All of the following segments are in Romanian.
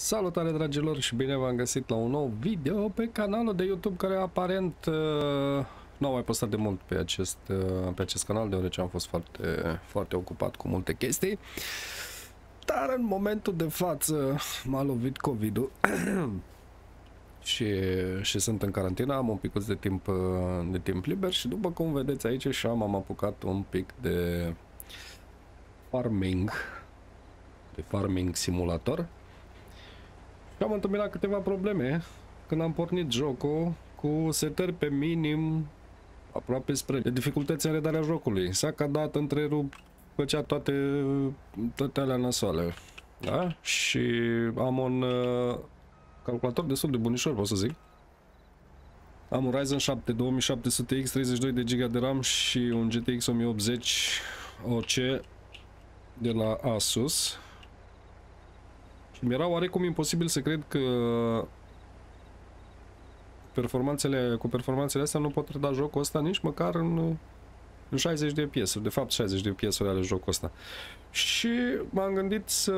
Salutare dragilor și bine v-am găsit la un nou video pe canalul de YouTube care aparent uh, nu am mai postat de mult pe acest, uh, pe acest canal deoarece am fost foarte, foarte ocupat cu multe chestii dar în momentul de față m-a lovit COVID-ul și, și sunt în carantină, am un pic de timp, uh, de timp liber și după cum vedeți aici și am, am apucat un pic de farming de farming simulator am întâmplat câteva probleme când am pornit jocul cu setări pe minim aproape spre dificultăți în redarea jocului. S-a cadat, întrerupt, făcea toate, toate alea nasoale. Da? Și am un uh, calculator destul de bunișor, pot să zic. Am un Ryzen 7 2700X, 32 de GB de RAM și un GTX 1080 OC de la Asus. Și mi era oarecum imposibil să cred că performanțele, cu performanțele astea nu pot da jocul ăsta nici măcar în, în 60 de piesuri. De fapt, 60 de piesuri ale jocul ăsta. Și m-am gândit să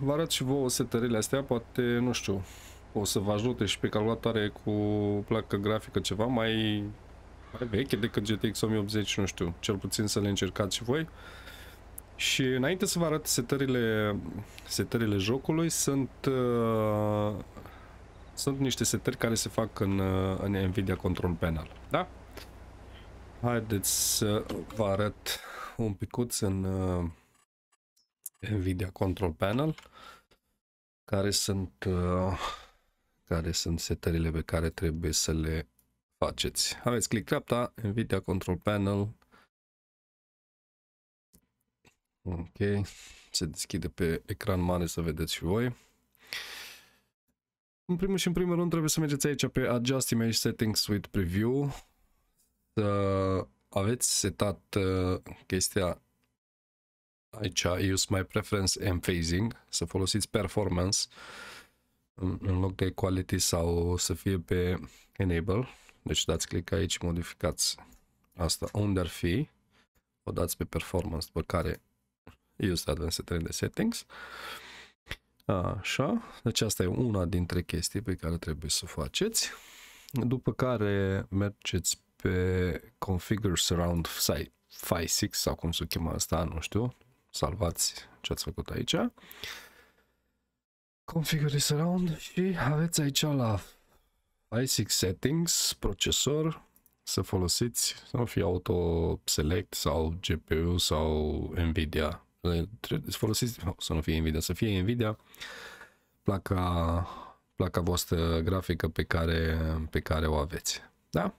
vă arăt și vouă setările astea, poate, nu știu, o să vă ajute și pe calculatoare cu placă grafică ceva mai, mai veche decât GTX 1080, nu știu, cel puțin să le încercați și voi. Uh, și înainte să vă arăt setările, setările jocului, sunt, uh, sunt niște setări care se fac în, uh, în Nvidia Control Panel. Da? Haideți să vă arăt un picuț în uh, Nvidia Control Panel care sunt, uh, care sunt setările pe care trebuie să le faceți. Aveți click dreapta, Nvidia Control Panel, Ok, se deschide pe ecran mare să vedeți și voi. În primul și în primul rând trebuie să mergeți aici pe Adjust Image Settings with Preview. Să aveți setat uh, chestia aici, Use My Preference and Phasing, să folosiți Performance în loc de Quality sau să fie pe Enable. Deci dați click aici, modificați asta unde ar fi, o dați pe Performance, după care Use Advanced 3 Settings. Așa, deci asta e una dintre chestii pe care trebuie să o faceți. După care mergeți pe Configure Surround Site 6 sau cum se chema asta, nu știu, salvați ce ați făcut aici. Configure Surround și aveți aici la Phi6 Settings, procesor, să folosiți, să nu fie auto select sau GPU sau Nvidia Trebuie să folosiți, oh, să nu fie Nvidia, să fie Nvidia, placa, placa voastră grafică pe care, pe care o aveți. Da?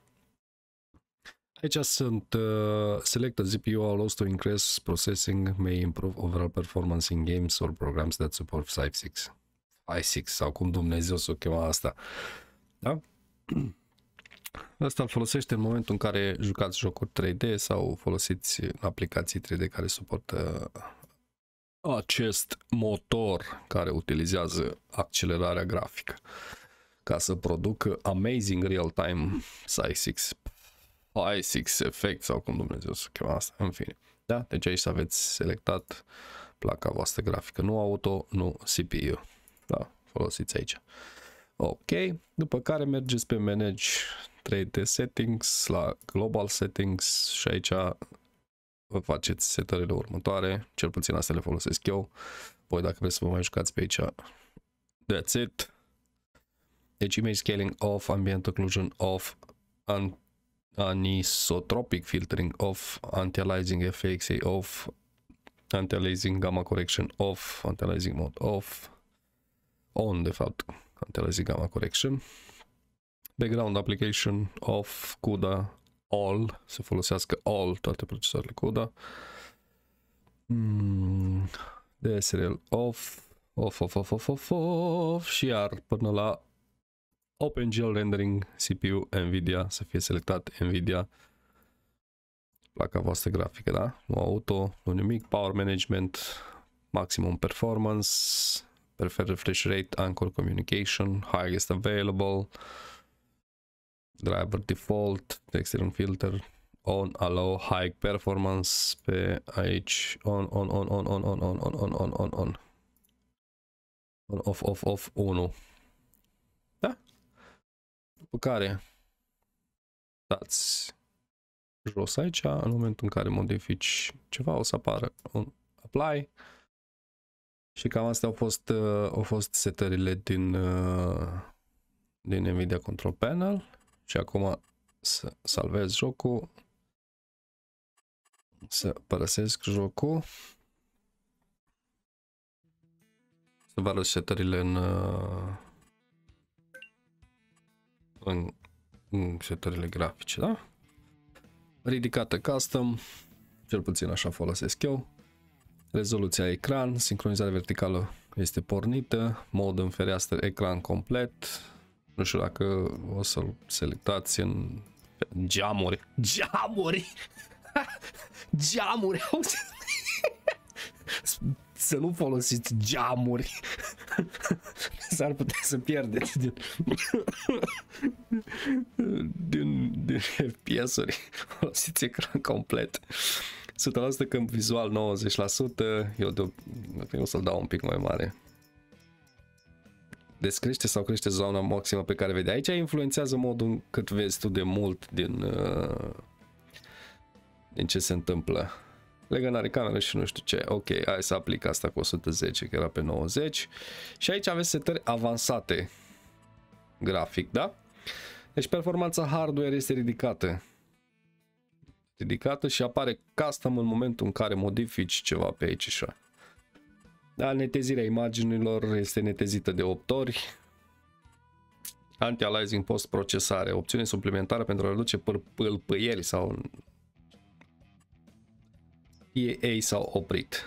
Aici sunt uh, Select a ZPU allows to increase processing may improve overall performance in games or programs that support 5.6 5.6 sau cum Dumnezeu s-o chema asta. Da? Asta îl folosește în momentul în care jucați jocuri 3D sau folosiți aplicații 3D care suportă acest motor care utilizează accelerarea grafică ca să producă amazing real-time Psy6 6 Effect sau cum Dumnezeu să chema asta, în fine. Da? Deci aici aveți selectat placa voastră grafică, nu auto, nu CPU. Da, folosiți aici. Ok, după care mergeți pe manage 3D settings, la global settings și aici vă faceți setările următoare, cel puțin astea le folosesc eu. Voi dacă vreți să vă mai jucați pe aici, that's it. Deci image scaling off, ambient occlusion off, anisotropic filtering off, anti-aliasing FXA off, anti-aliasing gamma correction off, anti-aliasing mode off, on de fapt, anti-aliasing gamma correction background application of CUDA all, să folosească all toate procesoarele CUDA. Mm, DSRL off, off, off, off, off, off, off și iar până la OpenGL Rendering CPU NVIDIA, să fie selectat NVIDIA placa voastră grafică, da? Nu auto, nu nimic, power management, maximum performance, prefer refresh rate, anchor communication, highest available, driver default, extern filter, on, allow, high performance, pe aici, on, on, on, on, on, on, on, on, on, on, on, on, on, off, off, off, 1. Da? După care dați jos aici, în momentul în care modifici ceva, o să apară un apply. Și cam astea au fost, uh, au fost setările din, uh, din NVIDIA Control Panel. Și acum să salvez jocul. Să părăsesc jocul. Să vă arăt setările în, uh, în, în setările grafice, da? Ridicată custom, cel puțin așa folosesc eu. Rezoluția ecran, sincronizarea verticală este pornită, mod în fereastră ecran complet, nu știu dacă o să-l selectați în geamuri. Geamuri! geamuri! să nu folosiți geamuri. S-ar putea să pierdeți din, din, din FPS-uri. Folosiți ecran complet. 100% câmp vizual, 90%. Eu, de, eu o să-l dau un pic mai mare descrește sau crește zona maximă pe care vede. Aici influențează modul cât vezi tu de mult din, uh, din ce se întâmplă. Legănare cameră și nu știu ce. Ok, hai să aplic asta cu 110, că era pe 90. Și aici aveți setări avansate grafic, da? Deci performanța hardware este ridicată. Ridicată și apare custom în momentul în care modifici ceva pe aici și așa. Da, netezirea imaginilor este netezită de 8 ori. Anti-aliasing post-procesare, opțiune suplimentară pentru a reduce pâlpâieli sau ei s-au oprit.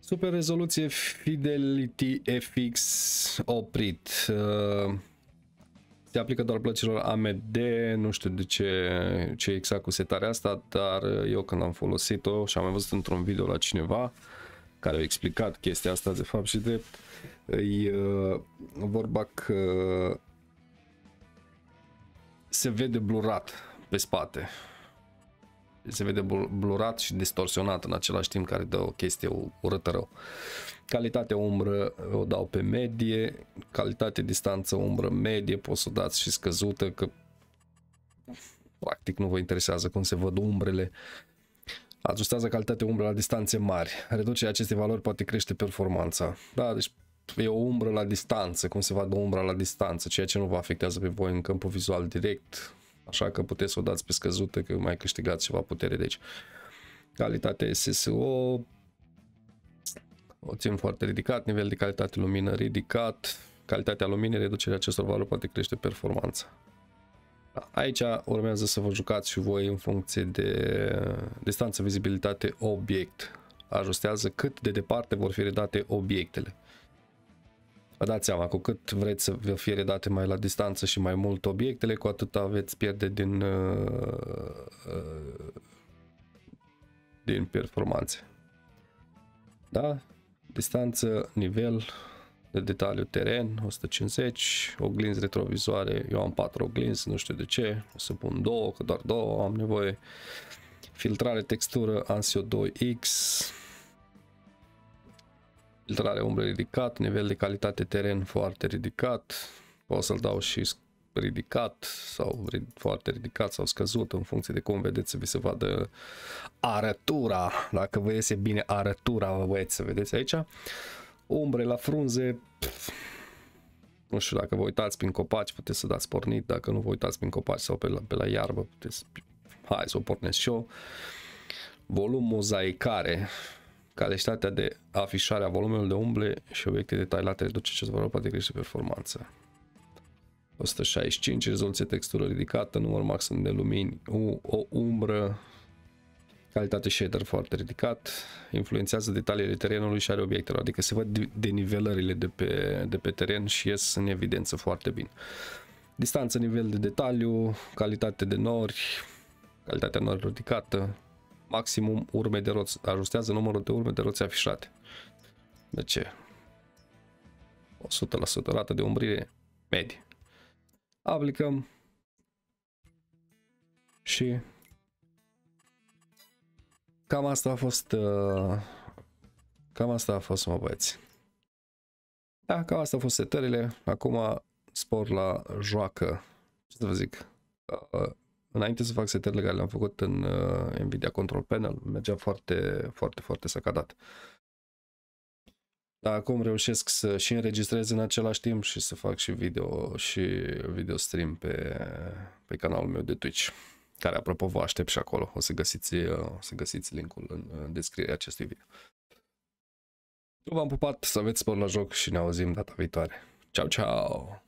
Super rezoluție Fidelity FX oprit. Uh, se aplică doar plăcilor AMD, nu știu de ce, ce exact cu setarea asta, dar eu când am folosit-o și am mai văzut într-un video la cineva, care au explicat chestia asta de fapt și drept, e uh, vorba că se vede blurat pe spate. Se vede blurat și distorsionat în același timp care dă o chestie urâtă rău. Calitate umbră o dau pe medie, calitate distanță umbră medie, poți să dați și scăzută că practic nu vă interesează cum se văd umbrele Ajustează calitatea umbră la distanțe mari. Reducerea acestei valori poate crește performanța. Da, deci e o umbră la distanță, cum se vadă umbra la distanță, ceea ce nu vă afectează pe voi în câmpul vizual direct, așa că puteți să o dați pe scăzută, că mai câștigați ceva putere, deci calitatea SSO o țin foarte ridicat, nivel de calitate lumină ridicat, calitatea luminii, reducerea acestor valori poate crește performanța. Aici urmează să vă jucați și voi în funcție de uh, distanță, vizibilitate, obiect. Ajustează cât de departe vor fi redate obiectele. Vă dați seama, cu cât vreți să vă fie redate mai la distanță și mai mult obiectele, cu atât aveți pierde din, uh, uh, din performanțe. Da? Distanță, nivel, de detaliu teren, 150, oglinzi retrovizoare, eu am 4 oglinzi, nu știu de ce, o să pun 2, că doar 2 am nevoie, filtrare textură Ansio 2X, filtrare umbră ridicat, nivel de calitate teren foarte ridicat, pot să-l dau și ridicat sau foarte ridicat sau scăzut în funcție de cum vedeți să vi se vadă arătura, dacă vă iese bine arătura, vă băieți să vedeți aici, umbre la frunze, nu știu, dacă vă uitați prin copaci, puteți să dați pornit, dacă nu vă uitați prin copaci sau pe la, pe la iarbă, puteți, hai să o pornesc și eu. Volum mozaicare, calitatea de afișare a volumelor de umble și obiecte detaliate reduce ce valoare poate crește performanța. 165, rezoluție textură ridicată, număr maxim de lumini, o, o umbră, calitate shader foarte ridicat, influențează detaliile terenului și are obiectelor, adică se văd denivelările de pe, de pe teren și ies în evidență foarte bine. Distanță, nivel de detaliu, calitate de nori, calitatea nori ridicată, maximum urme de roți, ajustează numărul de urme de roți afișate. De ce? 100% rată de umbrire medie. Aplicăm și Cam asta a fost... Uh, cam asta a fost, mă băieți. Da, cam asta a fost setările. Acum spor la joacă. Ce să vă zic? Uh, înainte să fac setările care le-am făcut în uh, Nvidia Control Panel, mergea foarte, foarte, foarte sacadat. Dar acum reușesc să și înregistrez în același timp și să fac și video și video stream pe, pe canalul meu de Twitch care apropo vă aștept și acolo. O să găsiți, uh, o să găsiți linkul în uh, descrierea acestui video. Eu v-am pupat, să aveți spor la joc și ne auzim data viitoare. Ciao, ciao!